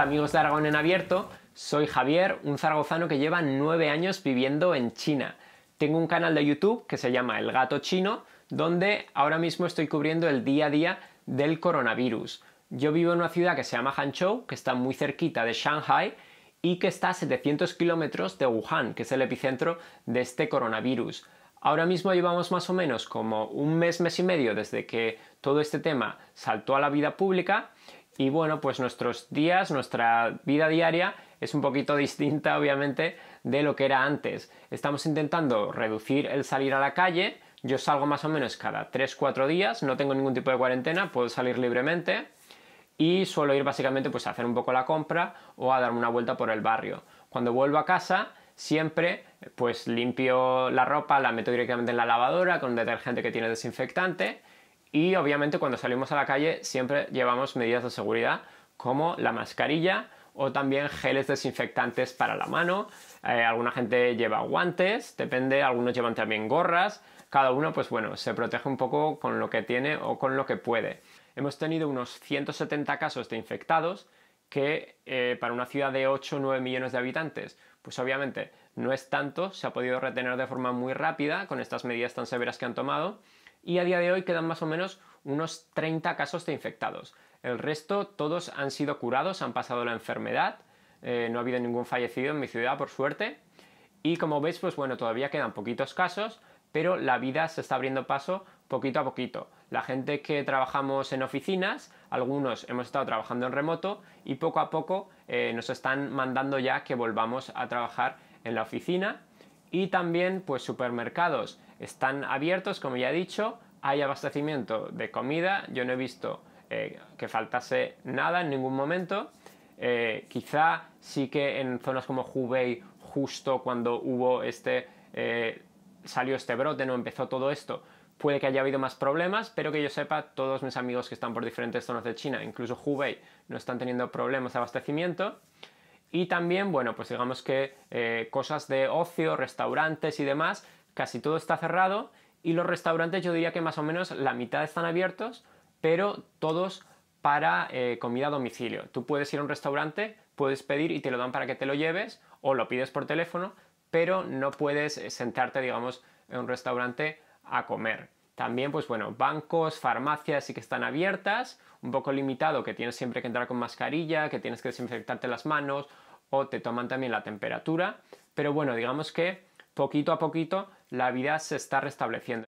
amigos de Aragón en Abierto, soy Javier, un zaragozano que lleva nueve años viviendo en China. Tengo un canal de YouTube que se llama El Gato Chino, donde ahora mismo estoy cubriendo el día a día del coronavirus. Yo vivo en una ciudad que se llama Hangzhou, que está muy cerquita de Shanghai y que está a 700 kilómetros de Wuhan, que es el epicentro de este coronavirus. Ahora mismo llevamos más o menos como un mes, mes y medio desde que todo este tema saltó a la vida pública y bueno, pues nuestros días, nuestra vida diaria es un poquito distinta obviamente de lo que era antes. Estamos intentando reducir el salir a la calle. Yo salgo más o menos cada 3-4 días, no tengo ningún tipo de cuarentena, puedo salir libremente y suelo ir básicamente pues a hacer un poco la compra o a darme una vuelta por el barrio. Cuando vuelvo a casa siempre pues limpio la ropa, la meto directamente en la lavadora con detergente que tiene desinfectante y obviamente cuando salimos a la calle siempre llevamos medidas de seguridad como la mascarilla o también geles desinfectantes para la mano. Eh, alguna gente lleva guantes, depende, algunos llevan también gorras. Cada uno, pues bueno, se protege un poco con lo que tiene o con lo que puede. Hemos tenido unos 170 casos de infectados que eh, para una ciudad de 8 o 9 millones de habitantes, pues obviamente no es tanto, se ha podido retener de forma muy rápida con estas medidas tan severas que han tomado y a día de hoy quedan más o menos unos 30 casos de infectados. El resto todos han sido curados, han pasado la enfermedad, eh, no ha habido ningún fallecido en mi ciudad por suerte y como veis pues bueno todavía quedan poquitos casos pero la vida se está abriendo paso poquito a poquito. La gente que trabajamos en oficinas, algunos hemos estado trabajando en remoto y poco a poco eh, nos están mandando ya que volvamos a trabajar en la oficina y también pues supermercados están abiertos, como ya he dicho, hay abastecimiento de comida, yo no he visto eh, que faltase nada en ningún momento, eh, quizá sí que en zonas como Hubei, justo cuando hubo este, eh, salió este brote, no empezó todo esto, puede que haya habido más problemas, pero que yo sepa, todos mis amigos que están por diferentes zonas de China, incluso Hubei, no están teniendo problemas de abastecimiento. Y también, bueno, pues digamos que eh, cosas de ocio, restaurantes y demás, casi todo está cerrado y los restaurantes yo diría que más o menos la mitad están abiertos, pero todos para eh, comida a domicilio. Tú puedes ir a un restaurante, puedes pedir y te lo dan para que te lo lleves o lo pides por teléfono, pero no puedes eh, sentarte, digamos, en un restaurante a comer. También, pues bueno, bancos, farmacias sí que están abiertas, un poco limitado, que tienes siempre que entrar con mascarilla, que tienes que desinfectarte las manos o te toman también la temperatura. Pero bueno, digamos que poquito a poquito la vida se está restableciendo.